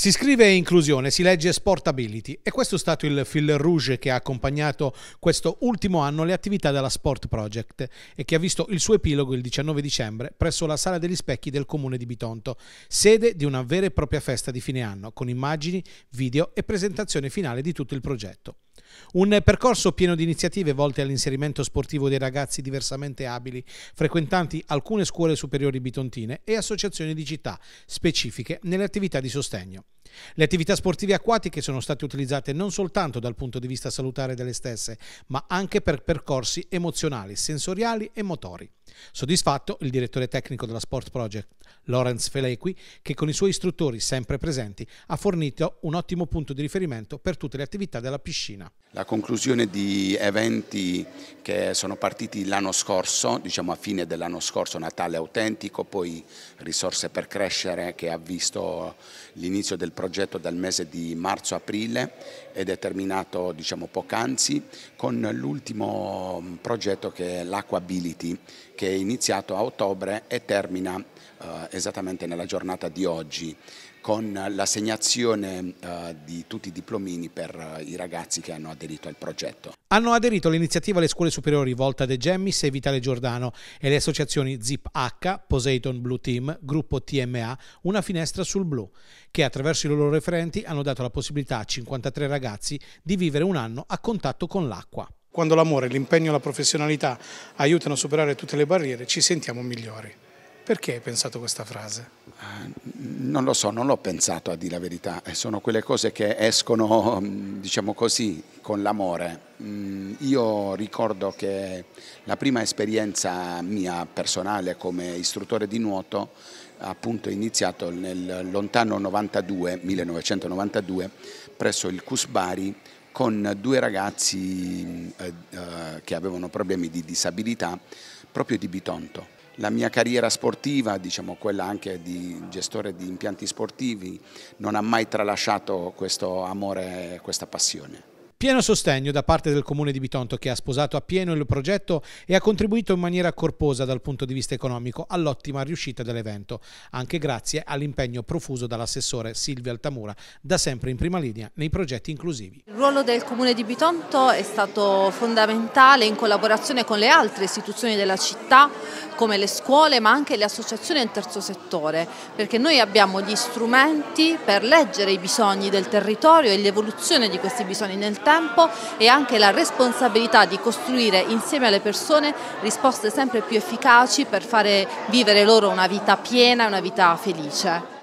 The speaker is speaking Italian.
Si scrive inclusione, si legge sportability e questo è stato il fil rouge che ha accompagnato questo ultimo anno le attività della Sport Project e che ha visto il suo epilogo il 19 dicembre presso la Sala degli Specchi del Comune di Bitonto, sede di una vera e propria festa di fine anno con immagini, video e presentazione finale di tutto il progetto. Un percorso pieno di iniziative volte all'inserimento sportivo dei ragazzi diversamente abili, frequentanti alcune scuole superiori bitontine e associazioni di città specifiche nelle attività di sostegno. Le attività sportive acquatiche sono state utilizzate non soltanto dal punto di vista salutare delle stesse, ma anche per percorsi emozionali, sensoriali e motori. Soddisfatto il direttore tecnico della Sport Project, Lawrence Felequi, che con i suoi istruttori sempre presenti ha fornito un ottimo punto di riferimento per tutte le attività della piscina. La conclusione di eventi che sono partiti l'anno scorso, diciamo a fine dell'anno scorso, Natale autentico, poi risorse per crescere che ha visto l'inizio del progetto dal mese di marzo-aprile ed è terminato diciamo, poc'anzi con l'ultimo progetto che è l'Aquability che è iniziato a ottobre e termina eh, esattamente nella giornata di oggi con l'assegnazione uh, di tutti i diplomini per uh, i ragazzi che hanno aderito al progetto. Hanno aderito all'iniziativa le scuole superiori Volta De Gemmis e Vitale Giordano e le associazioni Zip H, Poseidon Blue Team, Gruppo TMA, Una Finestra sul Blu, che attraverso i loro referenti hanno dato la possibilità a 53 ragazzi di vivere un anno a contatto con l'acqua. Quando l'amore, l'impegno e la professionalità aiutano a superare tutte le barriere, ci sentiamo migliori. Perché hai pensato questa frase? Ah, non lo so, non l'ho pensato a dire la verità. Eh, sono quelle cose che escono, mm, diciamo così, con l'amore. Mm, io ricordo che la prima esperienza mia personale come istruttore di nuoto appunto è iniziato nel lontano 92, 1992 presso il Cusbari con due ragazzi eh, eh, che avevano problemi di disabilità proprio di Bitonto. La mia carriera sportiva, diciamo quella anche di gestore di impianti sportivi, non ha mai tralasciato questo amore, questa passione. Pieno sostegno da parte del comune di Bitonto che ha sposato appieno il progetto e ha contribuito in maniera corposa dal punto di vista economico all'ottima riuscita dell'evento, anche grazie all'impegno profuso dall'assessore Silvia Altamura, da sempre in prima linea nei progetti inclusivi. Il ruolo del comune di Bitonto è stato fondamentale in collaborazione con le altre istituzioni della città come le scuole ma anche le associazioni del terzo settore perché noi abbiamo gli strumenti per leggere i bisogni del territorio e l'evoluzione di questi bisogni nel tempo tempo e anche la responsabilità di costruire insieme alle persone risposte sempre più efficaci per fare vivere loro una vita piena una vita felice.